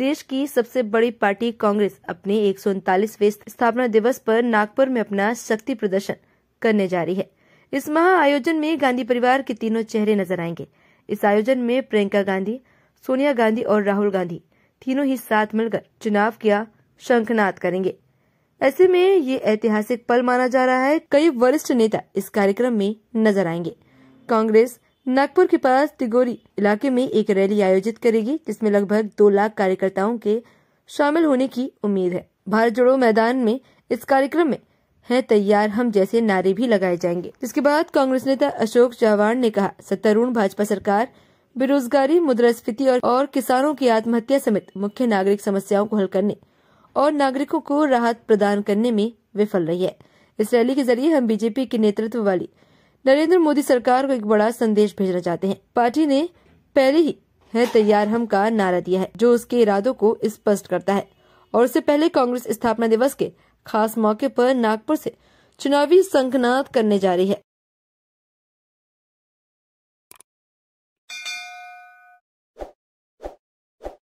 देश की सबसे बड़ी पार्टी कांग्रेस अपने एक स्थापना दिवस पर नागपुर में अपना शक्ति प्रदर्शन करने जा रही है इस महा आयोजन में गांधी परिवार के तीनों चेहरे नजर आएंगे इस आयोजन में प्रियंका गांधी सोनिया गांधी और राहुल गांधी तीनों ही साथ मिलकर चुनाव किया शंखनाद करेंगे ऐसे में ये ऐतिहासिक पल माना जा रहा है कई वरिष्ठ नेता इस कार्यक्रम में नजर आएंगे कांग्रेस नागपुर के पास तिगोरी इलाके में एक रैली आयोजित करेगी जिसमें लगभग दो लाख कार्यकर्ताओं के शामिल होने की उम्मीद है भारत जोड़ो मैदान में इस कार्यक्रम में है तैयार हम जैसे नारे भी लगाए जाएंगे इसके बाद कांग्रेस नेता अशोक चौहान ने कहा सत्तारूढ़ भाजपा सरकार बेरोजगारी मुद्रास्फीति और, और किसानों की आत्महत्या समेत मुख्य नागरिक समस्याओं को हल करने और नागरिकों को राहत प्रदान करने में विफल रही है इस रैली के जरिए हम बीजेपी के नेतृत्व वाली नरेंद्र मोदी सरकार को एक बड़ा संदेश भेजना चाहते हैं पार्टी ने पहले ही है तैयार हम का नारा दिया है जो उसके इरादों को स्पष्ट करता है और उससे पहले कांग्रेस स्थापना दिवस के खास मौके पर नागपुर से चुनावी संकनाद करने जा रही है